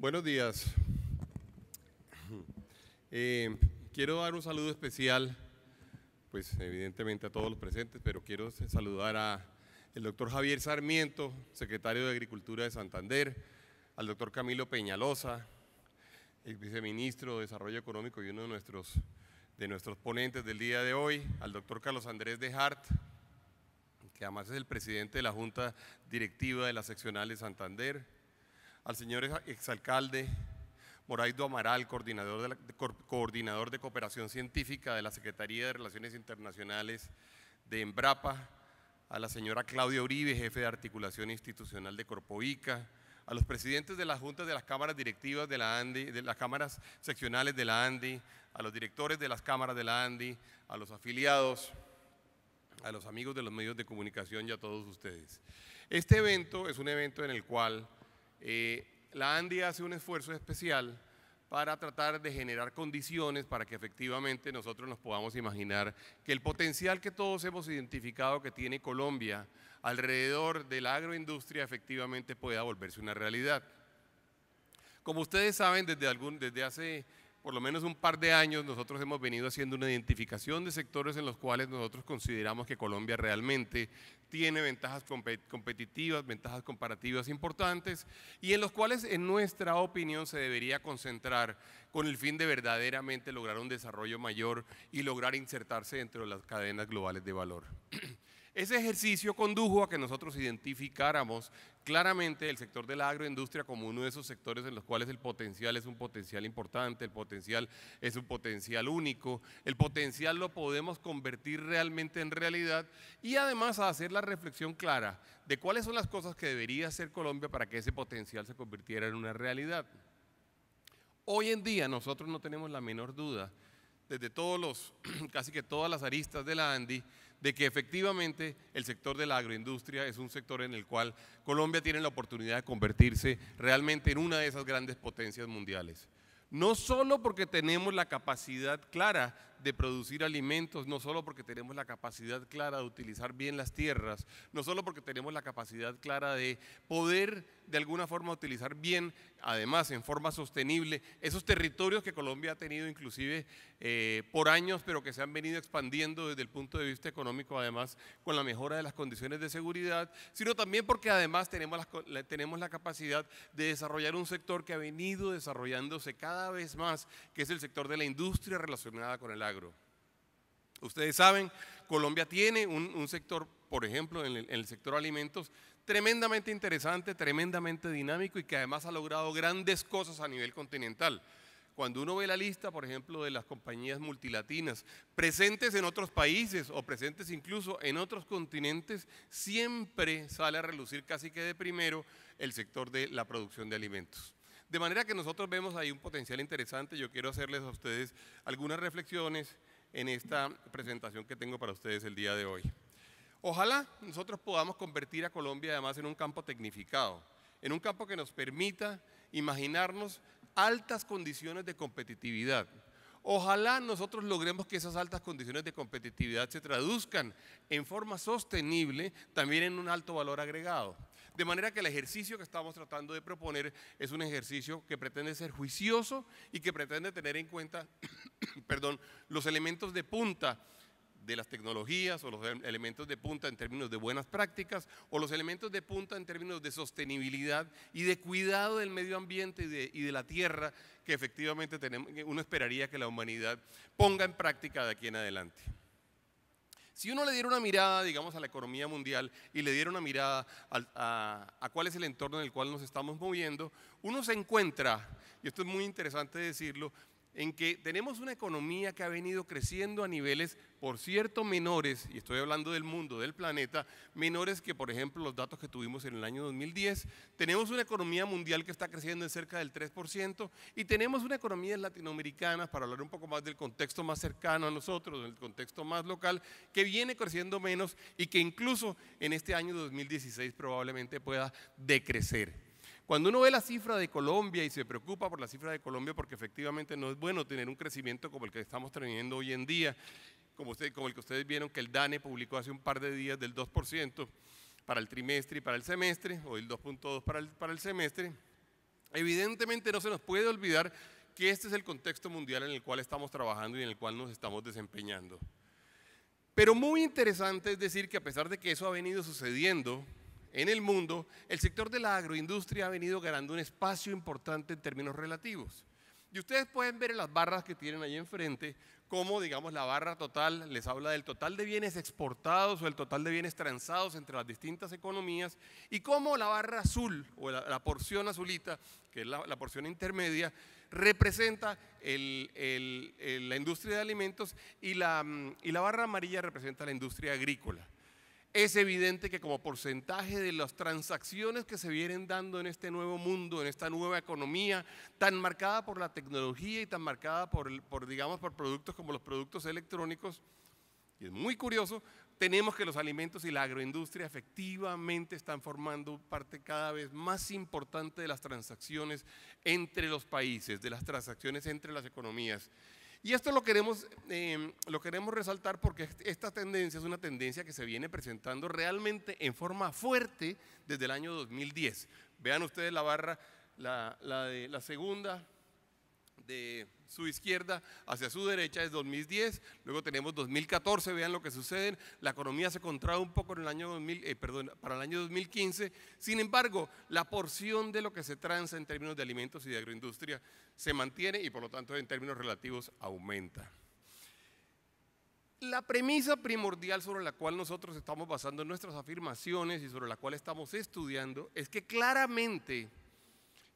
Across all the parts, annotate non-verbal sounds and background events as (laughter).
Buenos días. Eh, quiero dar un saludo especial, pues evidentemente a todos los presentes, pero quiero saludar a el doctor Javier Sarmiento, secretario de Agricultura de Santander, al doctor Camilo Peñalosa, el viceministro de Desarrollo Económico y uno de nuestros, de nuestros ponentes del día de hoy, al doctor Carlos Andrés de Hart, que además es el presidente de la Junta Directiva de la Seccional de Santander, al señor exalcalde Moraido Amaral, coordinador de, coordinador de cooperación científica de la Secretaría de Relaciones Internacionales de Embrapa, a la señora Claudia Uribe, jefe de articulación institucional de Corpoica, a los presidentes de las juntas de las cámaras directivas de la ANDI, de las cámaras seccionales de la ANDI, a los directores de las cámaras de la ANDI, a los afiliados, a los amigos de los medios de comunicación y a todos ustedes. Este evento es un evento en el cual eh, la ANDI hace un esfuerzo especial para tratar de generar condiciones para que efectivamente nosotros nos podamos imaginar que el potencial que todos hemos identificado que tiene Colombia alrededor de la agroindustria efectivamente pueda volverse una realidad. Como ustedes saben, desde, algún, desde hace por lo menos un par de años nosotros hemos venido haciendo una identificación de sectores en los cuales nosotros consideramos que Colombia realmente tiene ventajas competitivas, ventajas comparativas importantes y en los cuales en nuestra opinión se debería concentrar con el fin de verdaderamente lograr un desarrollo mayor y lograr insertarse dentro de las cadenas globales de valor. Ese ejercicio condujo a que nosotros identificáramos claramente el sector de la agroindustria como uno de esos sectores en los cuales el potencial es un potencial importante, el potencial es un potencial único, el potencial lo podemos convertir realmente en realidad y además a hacer la reflexión clara de cuáles son las cosas que debería hacer Colombia para que ese potencial se convirtiera en una realidad. Hoy en día nosotros no tenemos la menor duda, desde todos los, (clears throat) casi que todas las aristas de la ANDI, de que efectivamente el sector de la agroindustria es un sector en el cual Colombia tiene la oportunidad de convertirse realmente en una de esas grandes potencias mundiales. No solo porque tenemos la capacidad clara de producir alimentos, no solo porque tenemos la capacidad clara de utilizar bien las tierras, no solo porque tenemos la capacidad clara de poder de alguna forma utilizar bien, además en forma sostenible, esos territorios que Colombia ha tenido inclusive eh, por años, pero que se han venido expandiendo desde el punto de vista económico, además con la mejora de las condiciones de seguridad, sino también porque además tenemos la, tenemos la capacidad de desarrollar un sector que ha venido desarrollándose cada vez más, que es el sector de la industria relacionada con el agua. Ustedes saben, Colombia tiene un, sector, por ejemplo, en el, en el sector alimentos, tremendamente interesante, tremendamente dinámico y que además ha logrado grandes cosas a nivel continental. Cuando uno ve la lista, por ejemplo, de las compañías multilatinas presentes en otros países o presentes incluso en otros continentes, siempre sale a relucir casi que de primero el sector de la producción de alimentos. De manera que nosotros vemos ahí un potencial interesante. Yo quiero hacerles a ustedes algunas reflexiones en esta presentación que tengo para ustedes el día de hoy. Ojalá nosotros podamos convertir a Colombia además en un campo tecnificado, en un campo que nos permita imaginarnos altas condiciones de competitividad. Ojalá nosotros logremos que esas altas condiciones de competitividad se traduzcan en forma sostenible también en un alto valor agregado. De manera que el ejercicio que estamos tratando de proponer es un ejercicio que pretende ser juicioso y que pretende tener en cuenta (coughs) perdón, los elementos de punta de las tecnologías o los elementos de punta en términos de buenas prácticas o los elementos de punta en términos de sostenibilidad y de cuidado del medio ambiente y de, la tierra que efectivamente tenemos, uno esperaría que la humanidad ponga en práctica de aquí en adelante. Si uno le diera una mirada, digamos, a la economía mundial y le diera una mirada a, a, cuál es el entorno en el cual nos estamos moviendo, uno se encuentra, y esto es muy interesante decirlo, en que tenemos una economía que ha venido creciendo a niveles, por cierto, menores, y estoy hablando del mundo, del planeta, menores que, por ejemplo, los datos que tuvimos en el año 2010. Tenemos una economía mundial que está creciendo en cerca del 3% y tenemos una economía latinoamericana, para hablar un poco más del contexto más cercano a nosotros, del contexto más local, que viene creciendo menos y que incluso en este año 2016 probablemente pueda decrecer. Cuando uno ve la cifra de Colombia y se preocupa por la cifra de Colombia porque efectivamente no es bueno tener un crecimiento como el que estamos teniendo hoy en día, como, ustedes, como el que ustedes vieron que el DANE publicó hace un par de días del 2% para el trimestre y para el semestre, o el 2.2 para para el semestre, evidentemente no se nos puede olvidar que este es el contexto mundial en el cual estamos trabajando y en el cual nos estamos desempeñando. Pero muy interesante es decir que a pesar de que eso ha venido sucediendo, en el mundo, el sector de la agroindustria ha venido ganando un espacio importante en términos relativos. Y ustedes pueden ver en las barras que tienen ahí enfrente cómo, digamos, la barra total les habla del total de bienes exportados o el total de bienes transados entre las distintas economías y cómo la barra azul o la, porción azulita, que es la, porción intermedia, representa la industria de alimentos y la, y la barra amarilla representa la industria agrícola. Es evidente que como porcentaje de las transacciones que se vienen dando en este nuevo mundo, en esta nueva economía, tan marcada por la tecnología y tan marcada por, digamos, por productos como los productos electrónicos, y es muy curioso, tenemos que los alimentos y la agroindustria efectivamente están formando parte cada vez más importante de las transacciones entre los países, de las transacciones entre las economías. Y esto lo queremos, em, lo queremos resaltar porque esta tendencia es una tendencia que se viene presentando realmente en forma fuerte desde el año 2010. Vean ustedes la barra, la, de, la segunda de su izquierda, hacia su derecha es 2010, luego tenemos 2014, vean lo que sucede, la economía se contrae un poco en el año 2000, eh, perdón, para el año 2015, sin embargo, la porción de lo que se transa en términos de alimentos y de agroindustria se mantiene y por lo tanto en términos relativos aumenta. La premisa primordial sobre la cual nosotros estamos basando nuestras afirmaciones y sobre la cual estamos estudiando es que claramente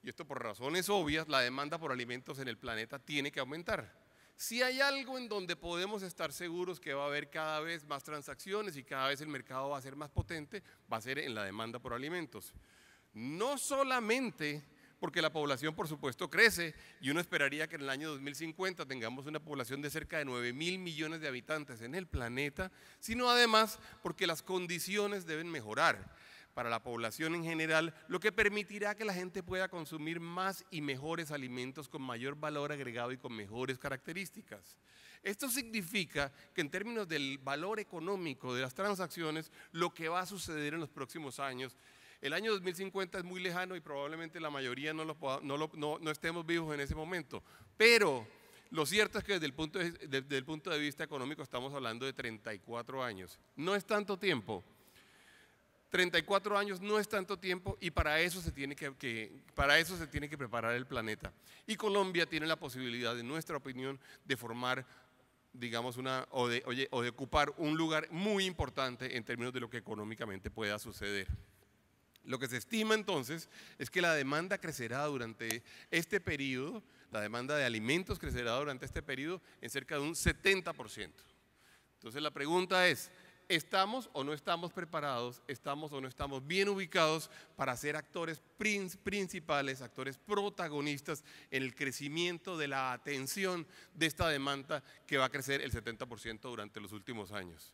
y esto por razones obvias, la demanda por alimentos en el planeta tiene que aumentar. Si hay algo en donde podemos estar seguros que va a haber cada vez más transacciones y cada vez el mercado va a ser más potente, va a ser en la demanda por alimentos. No solamente porque la población, por supuesto, crece y uno esperaría que en el año 2050 tengamos una población de cerca de 9 mil millones de habitantes en el planeta, sino además porque las condiciones deben mejorar para la población en general, lo que permitirá que la gente pueda consumir más y mejores alimentos con mayor valor agregado y con mejores características. Esto significa que en términos del valor económico de las transacciones, lo que va a suceder en los próximos años, el año 2050 es muy lejano y probablemente la mayoría no, estemos vivos en ese momento, pero lo cierto es que desde el, punto desde el punto de vista económico estamos hablando de 34 años. No es tanto tiempo, 34 años no es tanto tiempo y para eso se tiene que, que, para eso se tiene que preparar el planeta. Y Colombia tiene la posibilidad, en nuestra opinión, de formar digamos, una, o de, oye, o de ocupar un lugar muy importante en términos de lo que económicamente pueda suceder. Lo que se estima entonces es que la demanda crecerá durante este periodo, la demanda de alimentos crecerá durante este periodo en cerca de un 70%. Entonces la pregunta es, ¿Estamos o no estamos preparados? ¿Estamos o no estamos bien ubicados para ser actores principales, actores protagonistas en el crecimiento de la atención de esta demanda que va a crecer el 70% durante los últimos años?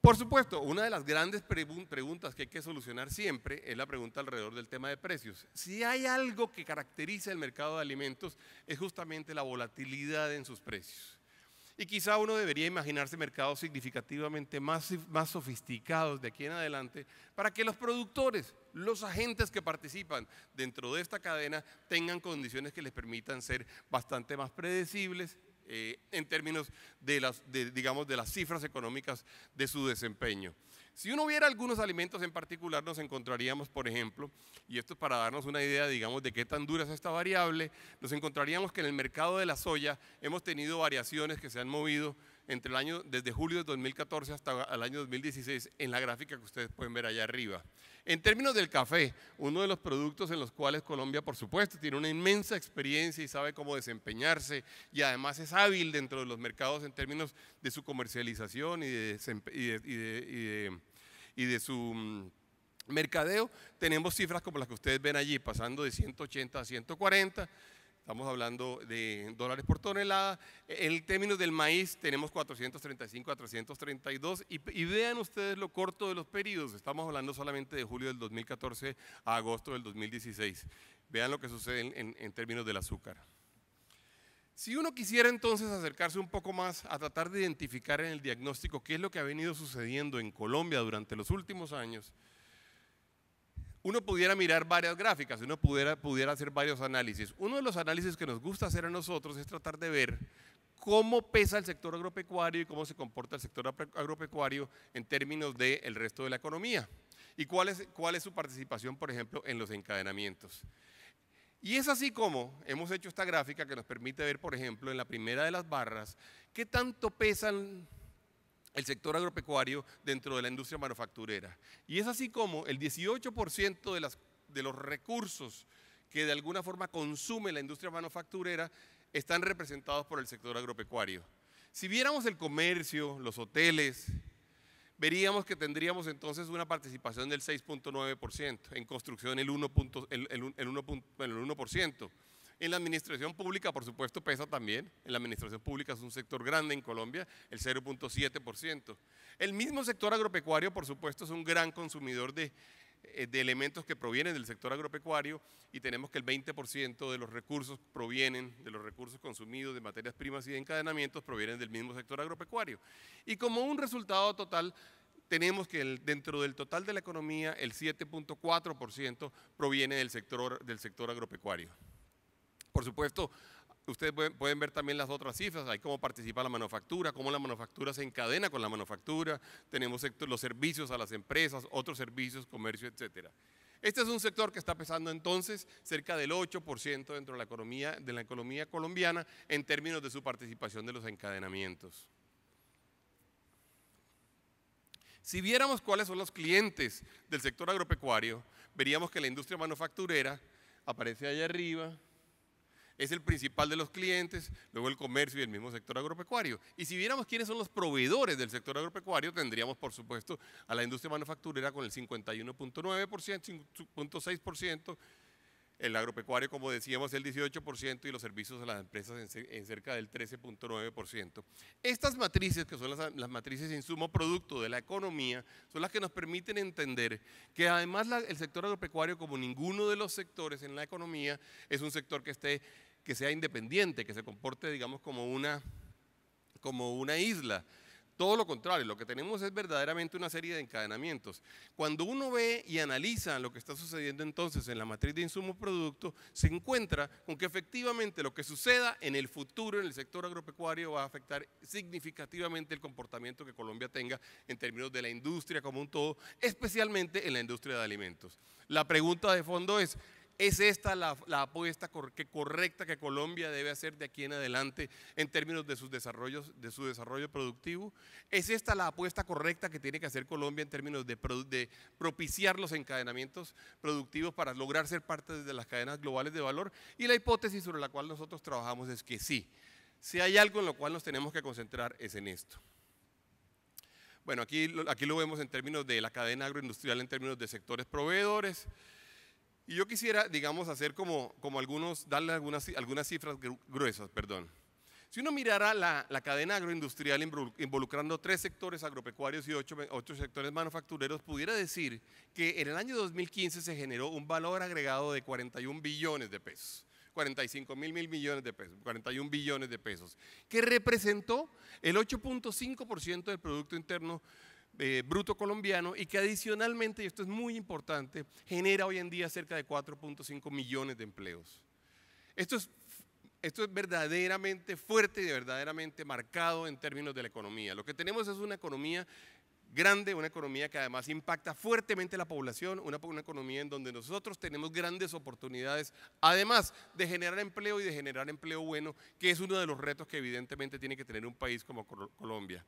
Por supuesto, una de las grandes preguntas que hay que solucionar siempre es la pregunta alrededor del tema de precios. Si hay algo que caracteriza el mercado de alimentos es justamente la volatilidad en sus precios. Y quizá uno debería imaginarse mercados significativamente más, sofisticados de aquí en adelante para que los productores, los agentes que participan dentro de esta cadena tengan condiciones que les permitan ser bastante más predecibles eh, en términos de las, cifras económicas de su desempeño. Si uno viera algunos alimentos en particular, nos encontraríamos, por ejemplo, y esto es para darnos una idea, de qué tan dura es esta variable, nos encontraríamos que en el mercado de la soya hemos tenido variaciones que se han movido entre el año, desde julio de 2014 hasta el año 2016 en la gráfica que ustedes pueden ver allá arriba. En términos del café, uno de los productos en los cuales Colombia, por supuesto, tiene una inmensa experiencia y sabe cómo desempeñarse y además es hábil dentro de los mercados en términos de su comercialización y de, y de, y de su mm, mercadeo, tenemos cifras como las que ustedes ven allí, pasando de 180 a 140 Estamos hablando de dólares por tonelada. En términos del maíz tenemos 435 a 432 y, vean ustedes lo corto de los periodos. Estamos hablando solamente de julio del 2014 a agosto del 2016. Vean lo que sucede en términos del azúcar. Si uno quisiera entonces acercarse un poco más a tratar de identificar en el diagnóstico qué es lo que ha venido sucediendo en Colombia durante los últimos años, uno pudiera mirar varias gráficas, uno pudiera, pudiera hacer varios análisis. Uno de los análisis que nos gusta hacer a nosotros es tratar de ver cómo pesa el sector agropecuario y cómo se comporta el sector agropecuario en términos del resto de la economía y cuál es, cuál es su participación, por ejemplo, en los encadenamientos. Y es así como hemos hecho esta gráfica que nos permite ver, por ejemplo, en la primera de las barras, qué tanto pesan el sector agropecuario dentro de la industria manufacturera. Y es así como el 18% de, de los recursos que de alguna forma consume la industria manufacturera están representados por el sector agropecuario. Si viéramos el comercio, los hoteles, veríamos que tendríamos entonces una participación del 6.9%, en construcción el 1%, el, el 1%. En la administración pública, por supuesto, pesa también. En la administración pública es un sector grande en Colombia, el 0.7%. El mismo sector agropecuario, por supuesto, es un gran consumidor de, eh, elementos que provienen del sector agropecuario y tenemos que el 20% de los recursos provienen, de los recursos consumidos de materias primas y de encadenamientos provienen del mismo sector agropecuario. Y como un resultado total, tenemos que dentro del total de la economía, el 7.4% proviene del sector, del sector agropecuario. Por supuesto, ustedes pueden, ver también las otras cifras, hay cómo participa la manufactura, cómo la manufactura se encadena con la manufactura, tenemos los servicios a las empresas, otros servicios, comercio, etcétera. Este es un sector que está pesando entonces cerca del 8% dentro de la, economía, de la economía colombiana en términos de su participación de los encadenamientos. Si viéramos cuáles son los clientes del sector agropecuario, veríamos que la industria manufacturera aparece allá arriba, es el principal de los clientes, luego el comercio y el mismo sector agropecuario. Y si viéramos quiénes son los proveedores del sector agropecuario, tendríamos, por supuesto, a la industria manufacturera con el 51.9%, 5.6%, el agropecuario, como decíamos, el 18% y los servicios a las empresas en, cerca del 13.9%. Estas matrices, que son las, las matrices insumo-producto de la economía, son las que nos permiten entender que además el sector agropecuario, como ninguno de los sectores en la economía, es un sector que esté que sea independiente, que se comporte, digamos, como una, como una isla. Todo lo contrario, lo que tenemos es verdaderamente una serie de encadenamientos. Cuando uno ve y analiza lo que está sucediendo entonces en la matriz de insumo producto se encuentra con que efectivamente lo que suceda en el futuro en el sector agropecuario va a afectar significativamente el comportamiento que Colombia tenga en términos de la industria como un todo, especialmente en la industria de alimentos. La pregunta de fondo es, ¿Es esta la, apuesta correcta que Colombia debe hacer de aquí en adelante en términos de, sus desarrollos, de su desarrollo productivo? ¿Es esta la apuesta correcta que tiene que hacer Colombia en términos de, de propiciar los encadenamientos productivos para lograr ser parte de las cadenas globales de valor? Y la hipótesis sobre la cual nosotros trabajamos es que sí, si hay algo en lo cual nos tenemos que concentrar es en esto. Bueno, aquí, aquí lo vemos en términos de la cadena agroindustrial, en términos de sectores proveedores, y yo quisiera, digamos, hacer como, como algunos, darle algunas, algunas cifras gruesas, perdón. Si uno mirara la, cadena agroindustrial involucrando tres sectores agropecuarios y ocho, ocho, sectores manufactureros, pudiera decir que en el año 2015 se generó un valor agregado de 41 billones de pesos. 45 mil, mil millones de pesos, 41 billones de pesos, que representó el 8.5% del Producto Interno eh, bruto colombiano y que adicionalmente, y esto es muy importante, genera hoy en día cerca de 4.5 millones de empleos. Esto es, verdaderamente fuerte y verdaderamente marcado en términos de la economía. Lo que tenemos es una economía grande, una economía que además impacta fuertemente la población, una, economía en donde nosotros tenemos grandes oportunidades, además de generar empleo y de generar empleo bueno, que es uno de los retos que evidentemente tiene que tener un país como Colombia.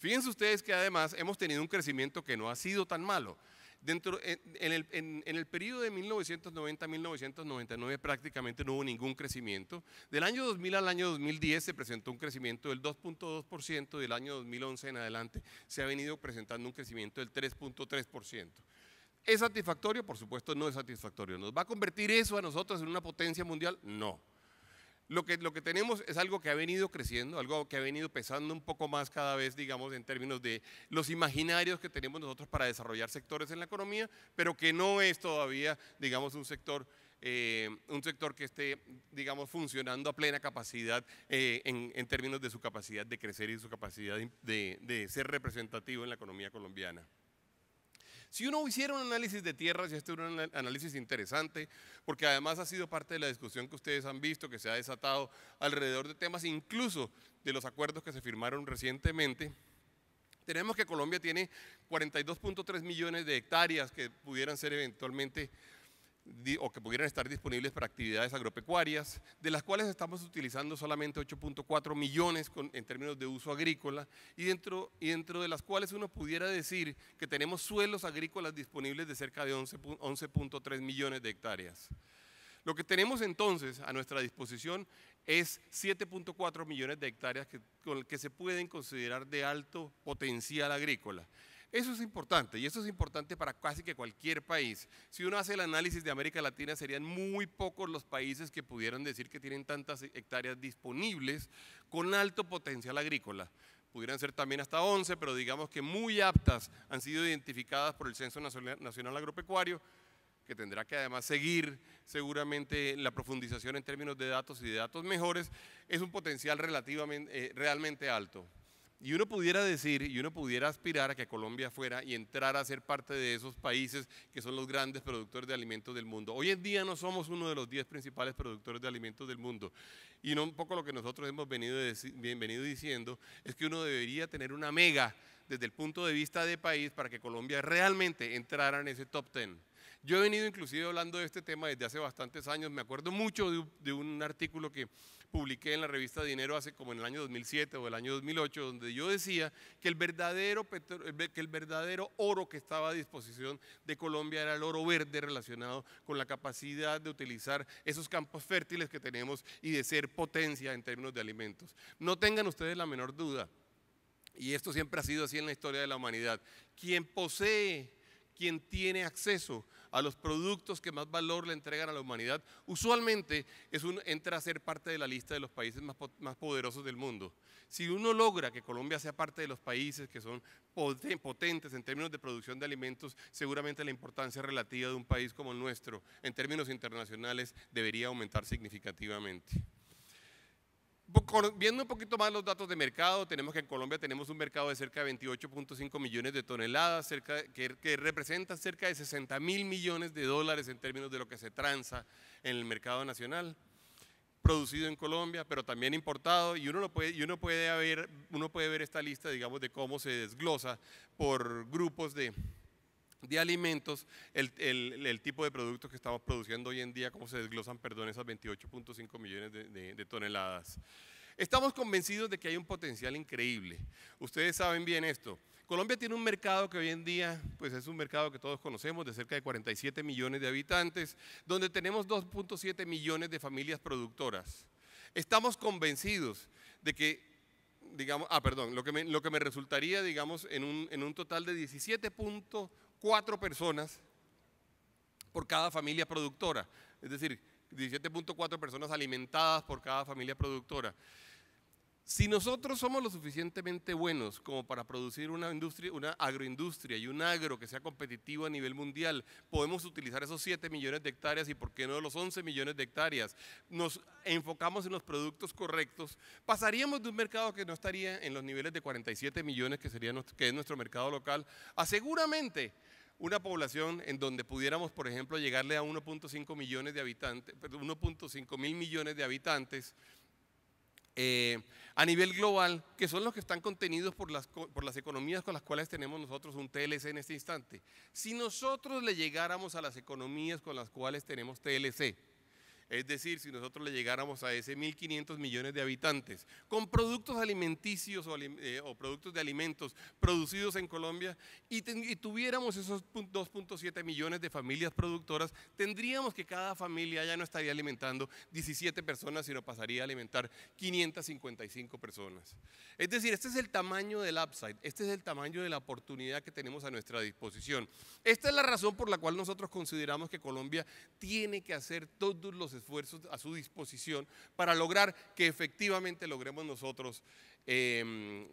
Fíjense ustedes que además hemos tenido un crecimiento que no ha sido tan malo. Dentro, en, el, en, en el periodo de 1990-1999 prácticamente no hubo ningún crecimiento. Del año 2000 al año 2010 se presentó un crecimiento del 2.2%, del año 2011 en adelante se ha venido presentando un crecimiento del 3.3%. ¿Es satisfactorio? Por supuesto no es satisfactorio. ¿Nos va a convertir eso a nosotros en una potencia mundial? No. Lo que, tenemos es algo que ha venido creciendo, algo que ha venido pesando un poco más cada vez, digamos, en términos de los imaginarios que tenemos nosotros para desarrollar sectores en la economía, pero que no es todavía, digamos, un sector eh, que esté, digamos, funcionando a plena capacidad eh, en, términos de su capacidad de crecer y su capacidad de, de ser representativo en la economía colombiana. Si uno hiciera un análisis de tierras, y este es un análisis interesante, porque además ha sido parte de la discusión que ustedes han visto, que se ha desatado alrededor de temas incluso de los acuerdos que se firmaron recientemente, tenemos que Colombia tiene 42.3 millones de hectáreas que pudieran ser eventualmente o que pudieran estar disponibles para actividades agropecuarias, de las cuales estamos utilizando solamente 8.4 millones en términos de uso agrícola, y dentro, y dentro de las cuales uno pudiera decir que tenemos suelos agrícolas disponibles de cerca de 11.3 millones de hectáreas. Lo que tenemos entonces a nuestra disposición es 7.4 millones de hectáreas que, que se pueden considerar de alto potencial agrícola. Eso es importante y eso es importante para casi que cualquier país. Si uno hace el análisis de América Latina, serían muy pocos los países que pudieran decir que tienen tantas hectáreas disponibles con alto potencial agrícola. Pudieran ser también hasta 11, pero digamos que muy aptas han sido identificadas por el Censo Nacional Agropecuario, que tendrá que además seguir seguramente la profundización en términos de datos y de datos mejores, es un potencial relativamente, eh, realmente alto. Y uno pudiera decir y uno pudiera aspirar a que Colombia fuera y entrara a ser parte de esos países que son los grandes productores de alimentos del mundo. Hoy en día no somos uno de los 10 principales productores de alimentos del mundo. Y no, un poco lo que nosotros hemos venido, venido diciendo es que uno debería tener una mega desde el punto de vista de país para que Colombia realmente entrara en ese top 10. Yo he venido inclusive hablando de este tema desde hace bastantes años. Me acuerdo mucho de un artículo que publiqué en la revista Dinero hace como en el año 2007 o el año 2008, donde yo decía que el verdadero, eh, que el verdadero oro que estaba a disposición de Colombia era el oro verde relacionado con la capacidad de utilizar esos campos fértiles que tenemos y de ser potencia en términos de alimentos. No tengan ustedes la menor duda, y esto siempre ha sido así en la historia de la humanidad, quien posee, quien tiene acceso a los productos que más valor le entregan a la humanidad, usualmente es entra a ser parte de la lista de los países más, más poderosos del mundo. Si uno logra que Colombia sea parte de los países que son potentes en términos de producción de alimentos, seguramente la importancia relativa de un país como el nuestro en términos internacionales debería aumentar significativamente. Pues, viendo un poquito más los datos de mercado, tenemos que en Colombia tenemos un mercado de cerca de 28.5 millones de toneladas, cerca, que, representa cerca de 60 mil millones de dólares en términos de lo que se tranza en el mercado nacional, producido en Colombia, pero también importado, y uno, lo puede, y uno, puede, ver uno puede ver esta lista, digamos, de cómo se desglosa por grupos de, de alimentos, el, tipo de productos que estamos produciendo hoy en día, cómo se desglosan, perdón, esas 28.5 millones de, toneladas. Estamos convencidos de que hay un potencial increíble. Ustedes saben bien esto. Colombia tiene un mercado que hoy en día pues es un mercado que todos conocemos, de cerca de 47 millones de habitantes, donde tenemos 2.7 millones de familias productoras. Estamos convencidos de que, digamos, ah, perdón, lo que me, lo que me resultaría, digamos, en un, en un total de 17.1 cuatro personas por cada familia productora. Es decir, 17.4 personas alimentadas por cada familia productora. Si nosotros somos lo suficientemente buenos como para producir una, industria, una agroindustria y un agro que sea competitivo a nivel mundial, podemos utilizar esos 7 millones de hectáreas y por qué no los 11 millones de hectáreas, nos enfocamos en los productos correctos, pasaríamos de un mercado que no estaría en los niveles de 47 millones que, sería que es nuestro mercado local a seguramente una población en donde pudiéramos, por ejemplo, llegarle a 1.5 millones de habitantes, 1.5 mil millones de habitantes eh, a nivel global, que son los que están contenidos por las, por las economías con las cuales tenemos nosotros un TLC en este instante. Si nosotros le llegáramos a las economías con las cuales tenemos TLC, es decir, si nosotros le llegáramos a ese 1.500 millones de habitantes con productos alimenticios eh, o, productos de alimentos producidos en Colombia y, y tuviéramos esos 2.7 millones de familias productoras, tendríamos que cada familia ya no estaría alimentando 17 personas, sino pasaría a alimentar 555 personas. Es decir, este es el tamaño del upside, este es el tamaño de la oportunidad que tenemos a nuestra disposición. Esta es la razón por la cual nosotros consideramos que Colombia tiene que hacer todos los esfuerzos a su disposición para lograr que efectivamente logremos nosotros eh,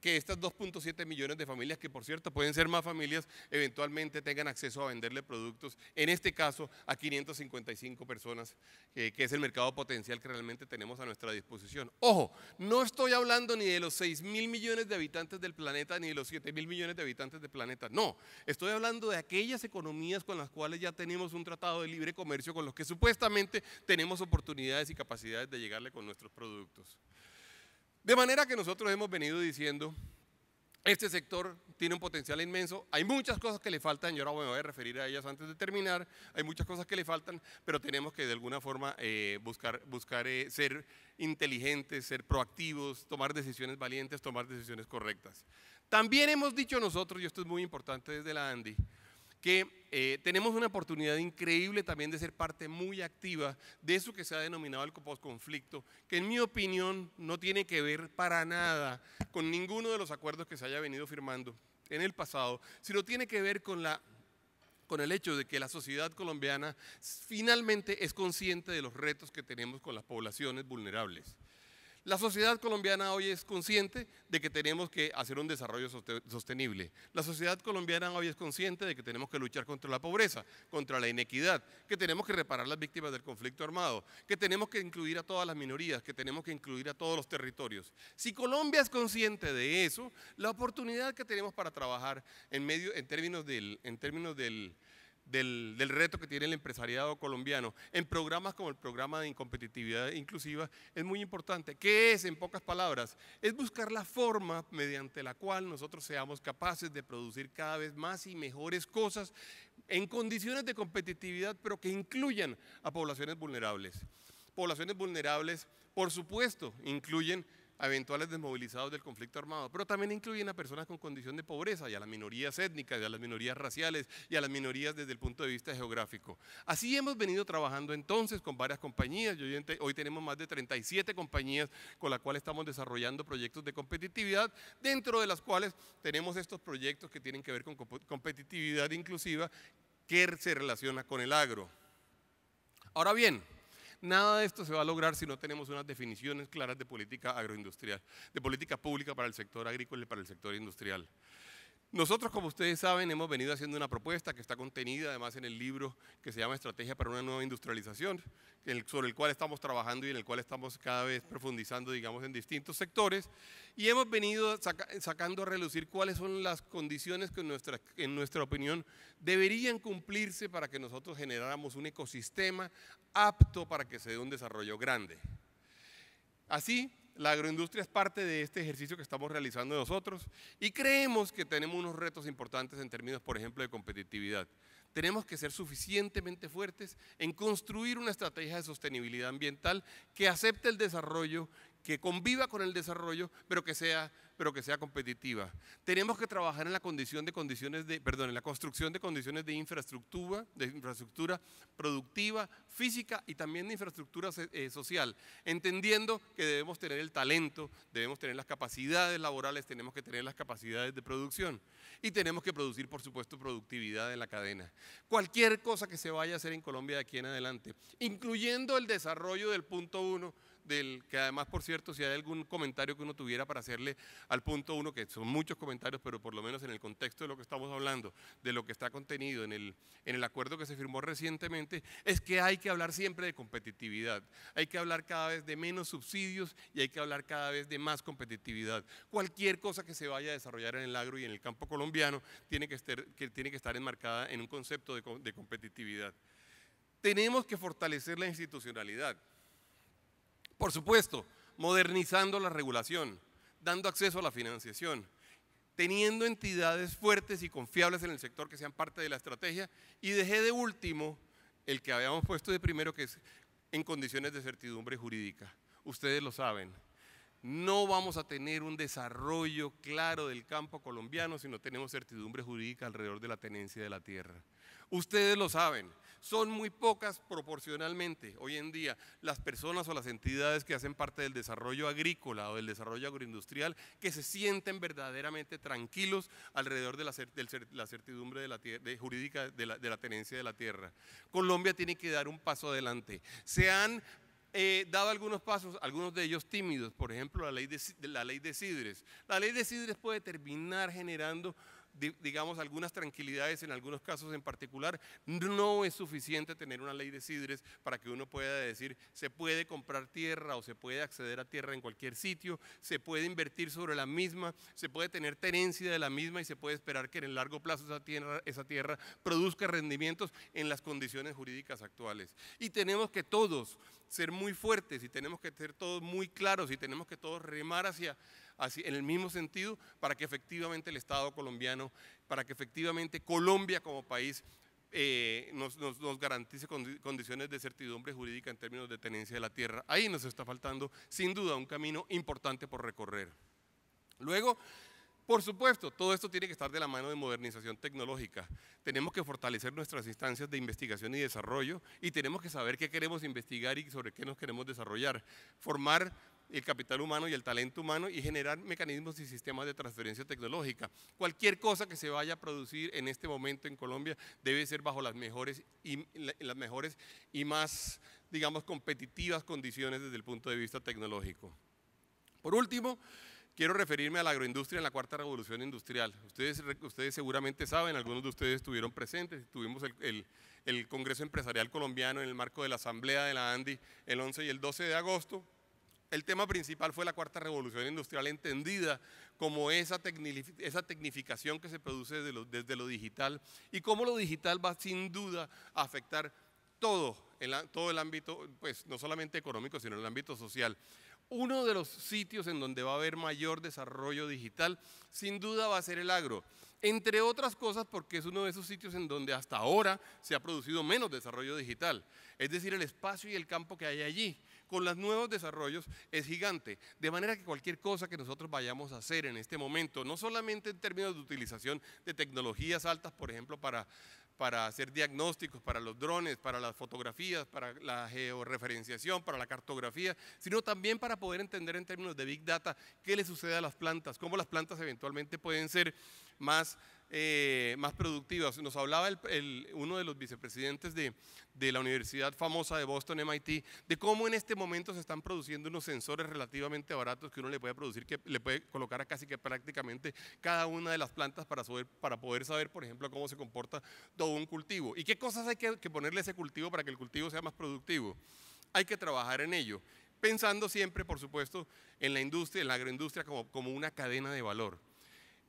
que estas 2.7 millones de familias, que por cierto pueden ser más familias, eventualmente tengan acceso a venderle productos, en este caso a 555 personas, que es el mercado potencial que realmente tenemos a nuestra disposición. Ojo, no estoy hablando ni de los 6 mil millones de habitantes del planeta, ni de los 7 mil millones de habitantes del planeta, no, estoy hablando de aquellas economías con las cuales ya tenemos un tratado de libre comercio, con los que supuestamente tenemos oportunidades y capacidades de llegarle con nuestros productos. De manera que nosotros hemos venido diciendo, este sector tiene un potencial inmenso, hay muchas cosas que le faltan, yo ahora me voy a referir a ellas antes de terminar, hay muchas cosas que le faltan, pero tenemos que de alguna forma eh, buscar, buscar eh, ser inteligentes, ser proactivos, tomar decisiones valientes, tomar decisiones correctas. También hemos dicho nosotros, y esto es muy importante desde la ANDI, que eh, tenemos una oportunidad increíble también de ser parte muy activa de eso que se ha denominado el post-conflicto, que en mi opinión no tiene que ver para nada con ninguno de los acuerdos que se haya venido firmando en el pasado, sino tiene que ver con la con el hecho de que la sociedad colombiana finalmente es consciente de los retos que tenemos con las poblaciones vulnerables. La sociedad colombiana hoy es consciente de que tenemos que hacer un desarrollo sostenible. La sociedad colombiana hoy es consciente de que tenemos que luchar contra la pobreza, contra la inequidad, que tenemos que reparar las víctimas del conflicto armado, que tenemos que incluir a todas las minorías, que tenemos que incluir a todos los territorios. Si Colombia es consciente de eso, la oportunidad que tenemos para trabajar en, medio, en términos del... En términos del del, reto que tiene el empresariado colombiano en programas como el programa de competitividad inclusiva es muy importante. ¿Qué es, en pocas palabras? Es buscar la forma mediante la cual nosotros seamos capaces de producir cada vez más y mejores cosas en condiciones de competitividad, pero que incluyan a poblaciones vulnerables. Poblaciones vulnerables, por supuesto, incluyen a eventuales desmovilizados del conflicto armado, pero también incluyen a personas con condición de pobreza y a las minorías étnicas, y a las minorías raciales y a las minorías desde el punto de vista geográfico. Así hemos venido trabajando entonces con varias compañías. Hoy tenemos más de 37 compañías con las cuales estamos desarrollando proyectos de competitividad, dentro de las cuales tenemos estos proyectos que tienen que ver con competitividad inclusiva que se relaciona con el agro. Ahora bien, nada de esto se va a lograr si no tenemos unas definiciones claras de política agroindustrial, de política pública para el sector agrícola y para el sector industrial. Nosotros, como ustedes saben, hemos venido haciendo una propuesta que está contenida además en el libro que se llama Estrategia para una nueva industrialización, sobre el cual estamos trabajando y en el cual estamos cada vez profundizando, digamos, en distintos sectores. Y hemos venido sacando a relucir cuáles son las condiciones que en nuestra, en nuestra opinión deberían cumplirse para que nosotros generáramos un ecosistema apto para que se dé un desarrollo grande. Así, la agroindustria es parte de este ejercicio que estamos realizando nosotros y creemos que tenemos unos retos importantes en términos, por ejemplo, de competitividad. Tenemos que ser suficientemente fuertes en construir una estrategia de sostenibilidad ambiental que acepte el desarrollo que conviva con el desarrollo, pero que sea, pero que sea competitiva. Tenemos que trabajar en la condición de condiciones de, perdón, en la construcción de condiciones de infraestructura, de infraestructura productiva, física y también de infraestructura eh, eh, social, entendiendo que debemos tener el talento, debemos tener las capacidades laborales, tenemos que tener las capacidades de producción y tenemos que producir, por supuesto, productividad en la cadena. Cualquier cosa que se vaya a hacer en Colombia de aquí en adelante, incluyendo el desarrollo del punto uno que además, por cierto, si hay algún comentario que uno tuviera para hacerle al punto uno, que son muchos comentarios, pero por lo menos en el contexto de lo que estamos hablando, de lo que está contenido en el, acuerdo que se firmó recientemente, es que hay que hablar siempre de competitividad, hay que hablar cada vez de menos subsidios y hay que hablar cada vez de más competitividad. Cualquier cosa que se vaya a desarrollar en el agro y en el campo colombiano tiene que estar, que tiene que estar enmarcada en un concepto de competitividad. Tenemos que fortalecer la institucionalidad. Por supuesto, modernizando la regulación, dando acceso a la financiación, teniendo entidades fuertes y confiables en el sector que sean parte de la estrategia y dejé de último el que habíamos puesto de primero, que es en condiciones de certidumbre jurídica. Ustedes lo saben. No vamos a tener un desarrollo claro del campo colombiano si no tenemos certidumbre jurídica alrededor de la tenencia de la tierra. Ustedes lo saben, son muy pocas proporcionalmente hoy en día las personas o las entidades que hacen parte del desarrollo agrícola o del desarrollo agroindustrial que se sienten verdaderamente tranquilos alrededor de la, certidumbre jurídica de la, tenencia de la tierra. Colombia tiene que dar un paso adelante. Se han eh, dado algunos pasos, algunos de ellos tímidos, por ejemplo, la ley de, la ley de Sidres. La ley de Sidres puede terminar generando digamos, algunas tranquilidades en algunos casos en particular, no es suficiente tener una ley de Sidres para que uno pueda decir se puede comprar tierra o se puede acceder a tierra en cualquier sitio, se puede invertir sobre la misma, se puede tener tenencia de la misma y se puede esperar que en el largo plazo esa tierra, esa tierra produzca rendimientos en las condiciones jurídicas actuales. Y tenemos que todos ser muy fuertes y tenemos que ser todos muy claros y tenemos que todos remar hacia en el mismo sentido para que efectivamente el Estado colombiano, para que efectivamente Colombia como país eh, nos, garantice condiciones de certidumbre jurídica en términos de tenencia de la tierra. Ahí nos está faltando sin duda un camino importante por recorrer. Luego, por supuesto, todo esto tiene que estar de la mano de modernización tecnológica. Tenemos que fortalecer nuestras instancias de investigación y desarrollo y tenemos que saber qué queremos investigar y sobre qué nos queremos desarrollar. Formar el capital humano y el talento humano y generar mecanismos y sistemas de transferencia tecnológica. Cualquier cosa que se vaya a producir en este momento en Colombia debe ser bajo las mejores y, las mejores y más, digamos, competitivas condiciones desde el punto de vista tecnológico. Por último, quiero referirme a la agroindustria en la cuarta revolución industrial. Ustedes, ustedes seguramente saben, algunos de ustedes estuvieron presentes, tuvimos el, el Congreso Empresarial Colombiano en el marco de la Asamblea de la ANDI el 11 y el 12 de agosto, el tema principal fue la cuarta revolución industrial entendida como esa, tecnificación que se produce desde lo, digital y cómo lo digital va sin duda a afectar todo el, todo el ámbito, pues no solamente económico, sino el ámbito social. Uno de los sitios en donde va a haber mayor desarrollo digital sin duda va a ser el agro. Entre otras cosas porque es uno de esos sitios en donde hasta ahora se ha producido menos desarrollo digital. Es decir, el espacio y el campo que hay allí con los nuevos desarrollos es gigante. De manera que cualquier cosa que nosotros vayamos a hacer en este momento, no solamente en términos de utilización de tecnologías altas, por ejemplo, para, para hacer diagnósticos, para los drones, para las fotografías, para la georreferenciación, para la cartografía, sino también para poder entender en términos de Big Data qué le sucede a las plantas, cómo las plantas eventualmente pueden ser más, eh, más productivas. Nos hablaba el, uno de los vicepresidentes de, la universidad famosa de Boston, MIT, de cómo en este momento se están produciendo unos sensores relativamente baratos que uno le puede producir, que le puede colocar a casi que prácticamente cada una de las plantas para, saber, para poder saber, por ejemplo, cómo se comporta todo un cultivo. ¿Y qué cosas hay que, ponerle a ese cultivo para que el cultivo sea más productivo? Hay que trabajar en ello, pensando siempre, por supuesto, en la industria, en la agroindustria como una cadena de valor.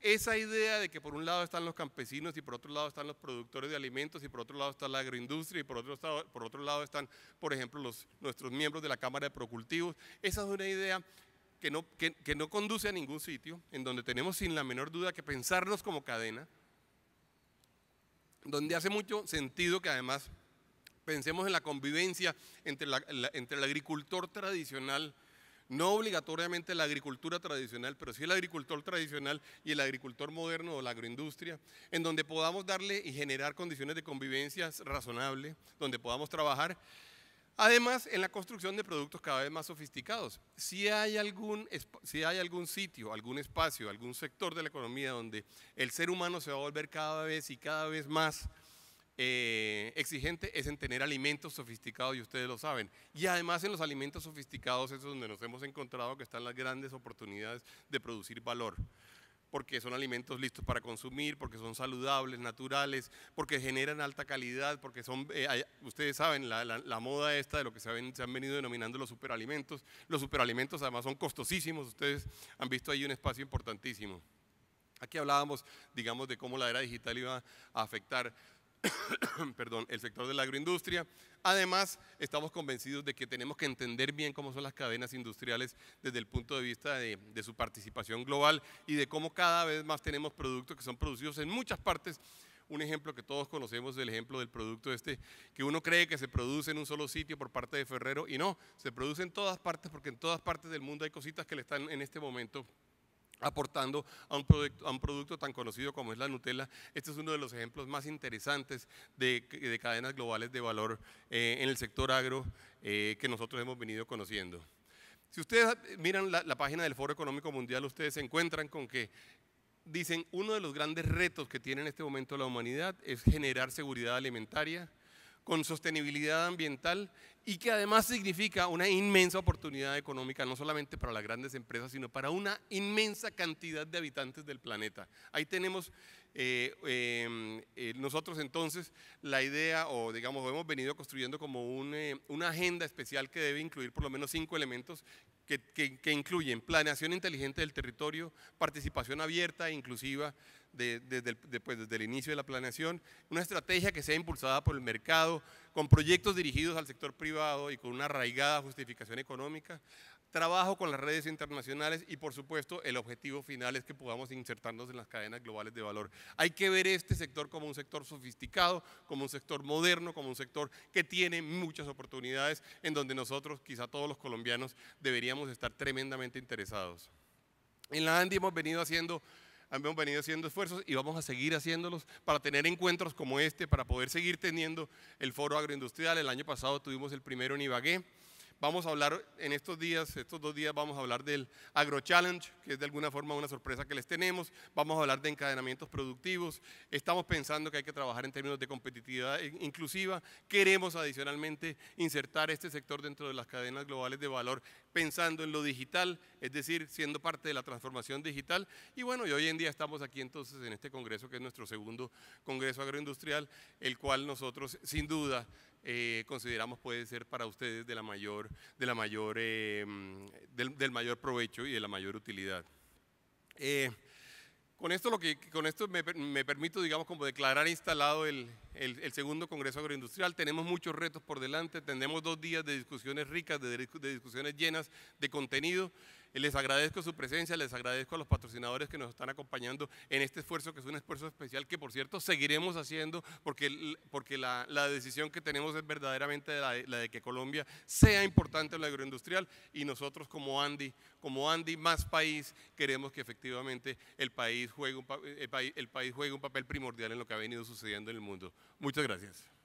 Esa idea de que por un lado están los campesinos y por otro lado están los productores de alimentos y por otro lado está la agroindustria y por otro, lado, por otro lado están, por ejemplo, los, nuestros miembros de la Cámara de Procultivos, esa es una idea que no, que, no conduce a ningún sitio, en donde tenemos sin la menor duda que pensarnos como cadena, donde hace mucho sentido que además pensemos en la convivencia entre, la, entre el agricultor tradicional no obligatoriamente la agricultura tradicional, pero sí el agricultor tradicional y el agricultor moderno o la agroindustria, en donde podamos darle y generar condiciones de convivencia razonable, donde podamos trabajar. Además, en la construcción de productos cada vez más sofisticados. Si hay, algún, si hay algún sitio, algún espacio, algún sector de la economía donde el ser humano se va a volver cada vez y cada vez más eh, exigente es en tener alimentos sofisticados y ustedes lo saben. Y además en los alimentos sofisticados es donde nos hemos encontrado que están las grandes oportunidades de producir valor porque son alimentos listos para consumir, porque son saludables, naturales, porque generan alta calidad, porque son, eh, ustedes saben, la, moda esta de lo que se, se han venido denominando los superalimentos. Los superalimentos además son costosísimos, ustedes han visto ahí un espacio importantísimo. Aquí hablábamos, digamos, de cómo la era digital iba a afectar (coughs) perdón, el sector de la agroindustria. Además, estamos convencidos de que tenemos que entender bien cómo son las cadenas industriales desde el punto de vista de, su participación global y de cómo cada vez más tenemos productos que son producidos en muchas partes. Un ejemplo que todos conocemos es el ejemplo del producto este, que uno cree que se produce en un solo sitio por parte de Ferrero y no, se produce en todas partes porque en todas partes del mundo hay cositas que le están en este momento aportando a un, producto, a un, producto, tan conocido como es la Nutella. Este es uno de los ejemplos más interesantes de, cadenas globales de valor eh, en el sector agro eh, que nosotros hemos venido conociendo. Si ustedes eh, miran la, la página del Foro Económico Mundial, ustedes se encuentran con que dicen uno de los grandes retos que tiene en este momento la humanidad es generar seguridad alimentaria, con sostenibilidad ambiental y que además significa una inmensa oportunidad económica, no solamente para las grandes empresas, sino para una inmensa cantidad de habitantes del planeta. Ahí tenemos eh, em, eh, nosotros entonces la idea, o digamos, hemos venido construyendo como eh, una agenda especial que debe incluir por lo menos cinco elementos que, incluyen planeación inteligente del territorio, participación abierta e inclusiva desde, el, pues, desde el inicio de la planeación, una estrategia que sea impulsada por el mercado, con proyectos dirigidos al sector privado y con una arraigada justificación económica, trabajo con las redes internacionales y por supuesto el objetivo final es que podamos insertarnos en las cadenas globales de valor. Hay que ver este sector como un sector sofisticado, como un sector moderno, como un sector que tiene muchas oportunidades en donde nosotros, quizá todos los colombianos, deberíamos estar tremendamente interesados. En la ANDI hemos venido haciendo hemos venido haciendo esfuerzos y vamos a seguir haciéndolos para tener encuentros como este, para poder seguir teniendo el foro agroindustrial. El año pasado tuvimos el primero en Ibagué, Vamos a hablar en estos días, estos dos días vamos a hablar del Agro Challenge, que es de alguna forma una sorpresa que les tenemos. Vamos a hablar de encadenamientos productivos. Estamos pensando que hay que trabajar en términos de competitividad inclusiva. Queremos adicionalmente insertar este sector dentro de las cadenas globales de valor pensando en lo digital, es decir, siendo parte de la transformación digital. Y bueno, y hoy en día estamos aquí entonces en este congreso, que es nuestro segundo congreso agroindustrial, el cual nosotros sin duda eh, consideramos puede ser para ustedes de la mayor, de la mayor, eh, del, mayor provecho y de la mayor utilidad. Eh, con esto, lo que, con esto me, permito, digamos, como declarar instalado el, segundo Congreso Agroindustrial. Tenemos muchos retos por delante, tenemos dos días de discusiones ricas, de discusiones llenas de contenido. Les agradezco su presencia, les agradezco a los patrocinadores que nos están acompañando en este esfuerzo, que es un esfuerzo especial que, por cierto, seguiremos haciendo porque, porque la, decisión que tenemos es verdaderamente la de, que Colombia sea importante en la agroindustrial y nosotros como Andy, como Andy más país, queremos que efectivamente el país juegue eh, el país juegue un papel primordial en lo que ha venido sucediendo en el mundo. Muchas gracias.